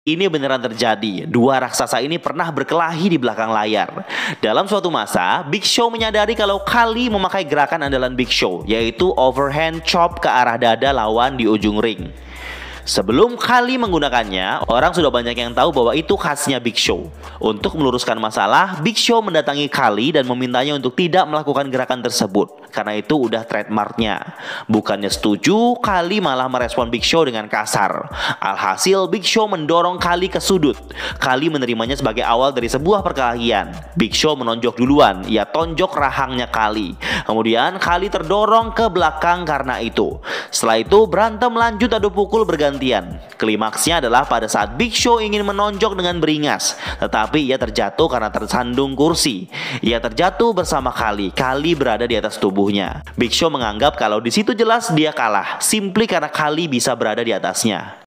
Ini beneran terjadi. Dua raksasa ini pernah berkelahi di belakang layar. Dalam suatu masa, Big Show menyadari kalau Kali memakai gerakan andalan Big Show, yaitu overhand chop ke arah dada lawan di ujung ring. Sebelum kali menggunakannya, orang sudah banyak yang tahu bahwa itu khasnya Big Show. Untuk meluruskan masalah, Big Show mendatangi Kali dan memintanya untuk tidak melakukan gerakan tersebut. Karena itu udah trademarknya. Bukannya setuju, Kali malah merespon Big Show dengan kasar. Alhasil, Big Show mendorong Kali ke sudut. Kali menerimanya sebagai awal dari sebuah perkelahian. Big Show menonjok duluan, ia tonjok rahangnya Kali. Kemudian, Kali terdorong ke belakang karena itu. Setelah itu, berantem lanjut adu pukul berganti bergantian. Klimaksnya adalah pada saat Big Show ingin menonjok dengan beringas, tetapi ia terjatuh karena tersandung kursi. Ia terjatuh bersama Kali. Kali berada di atas tubuhnya. Big Show menganggap kalau di situ jelas dia kalah, simply karena Kali bisa berada di atasnya.